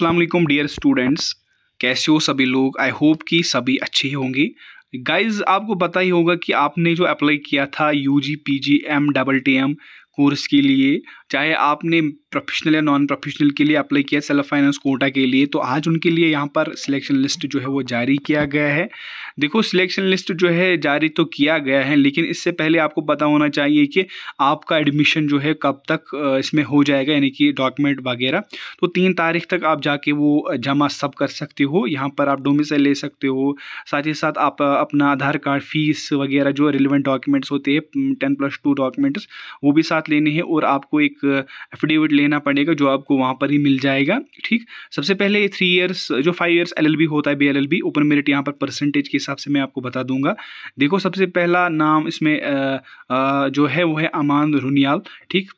अस्सलाम वालेकुम dear students कैसे हो सभी लोग आई होप कि सभी अच्छे ही होंगे गाइज आपको पता ही होगा कि आपने जो अप्लाई किया था U G P G M double T M course के लिए चाहे आपने प्रोफेशनल या नॉन प्रोफेशनल के लिए अप्लाई किया सेल्फ फाइनेंस कोटा के लिए तो आज उनके लिए यहाँ पर सिलेक्शन लिस्ट जो है वो जारी किया गया है देखो सिलेक्शन लिस्ट जो है जारी तो किया गया है लेकिन इससे पहले आपको पता होना चाहिए कि आपका एडमिशन जो है कब तक इसमें हो जाएगा यानी कि डॉक्यूमेंट वगैरह तो तीन तारीख तक आप जाके वो जमा सब कर सकते हो यहाँ पर आप डोमिस ले सकते हो साथ ही साथ आप अपना आधार कार्ड फीस वगैरह जो रिलेवेंट डॉक्यूमेंट्स होते हैं टेन प्लस टू डॉक्यूमेंट्स वो भी साथ लेने हैं और आपको एक एफिडेविट लेना पड़ेगा जो आपको वहाँ पर ही मिल जाएगा ठीक सबसे पहले थ्री ईयर्स जो फाइव ईयर्स एल होता है बी ओपन मेरिट यहाँ पर परसेंटेज के हिसाब से मैं आपको बता दूंगा देखो सबसे पहला नाम इसमें आ, आ, जो है वो है अमान रुनियाल ठीक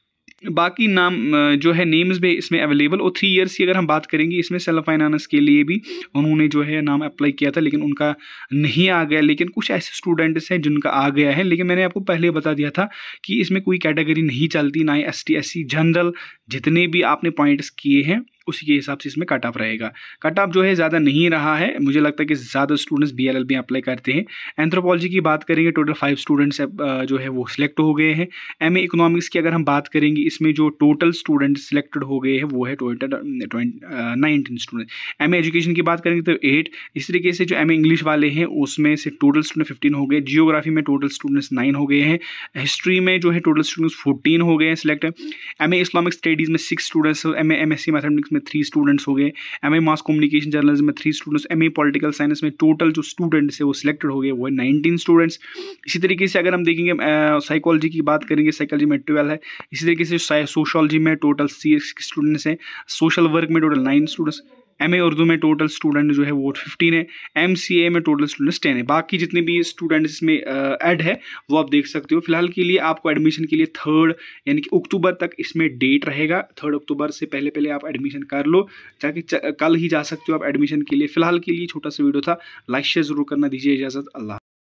बाकी नाम जो है नेम्स भी इसमें अवेलेबल और थ्री इयर्स की अगर हम बात करेंगे इसमें सेल्फ फाइनानस के लिए भी उन्होंने जो है नाम अप्लाई किया था लेकिन उनका नहीं आ गया लेकिन कुछ ऐसे स्टूडेंट्स हैं जिनका आ गया है लेकिन मैंने आपको पहले बता दिया था कि इसमें कोई कैटेगरी नहीं चलती ना ही एस टी जनरल जितने भी आपने पॉइंट्स किए हैं उसी के हिसाब से इसमें कट ऑफ रहेगा कट ऑफ जो है ज़्यादा नहीं रहा है मुझे लगता है कि ज़्यादा स्टूडेंट्स बी एल में अप्लाई करते हैं एंथ्रोपोलॉजी की बात करेंगे टोटल फाइव स्टूडेंट्स जो है वो सिलेक्ट हो गए हैं एम इकोनॉमिक्स की अगर हम बात करेंगे इसमें जो टोटल स्टूडेंट सिलेक्टेड हो गए हैं वो है नाइनटीन स्टूडेंट एम एजुकेशन की बात करेंगे तो एट इस तरीके से जो एम इंग्लिश वाले हैं उसमें से टोटल स्टूडेंट फिफ्टीन हो गए जियोग्राफी में टोटल स्टूडेंट्स नाइन हो गए हैं हिस्ट्री में जो है टोटल स्टूडेंट्स फोर्टीन हो गए हैं सिलेक्ट एम इस्लामिक स्टडीज़ में six students M M S C mathematics में थ्री स्टूडेंट्स हो गए एम मास कम्युनिकेशन जर्नलिज्म में three students M political science में टोटल जो स्टूडेंट्स है वो सिलेक्टेड हो गए वो है नाइनटीन स्टूडेंट्स इसी तरीके से अगर हम देखेंगे साइकोलॉजी की बात करेंगे साइकोलॉजी में ट्वेल्व है इसी तरीके से सोशोलॉजी में टोटल सी स्टूडेंट्स हैं सोशल वर्क में total nine students M Urdu में टोटल स्टूडेंट जो है वो फिफ्टीन है एम में टोटल स्टूडेंट्स टेन है बाकी जितने भी स्टूडेंट इसमें एड है वो आप देख सकते हो फिलहाल के लिए आपको एडमिशन के लिए थर्ड यानी कि अक्टूबर तक इसमें डेट रहेगा थर्ड अक्टूबर से पहले पहले आप एडमिशन कर लो ताकि कल ही जा सकते हो आप एडमिशन के लिए फिलहाल के लिए छोटा सा वीडियो था लाइक शेयर जरूर करना दीजिए इजाज़त अल्लाह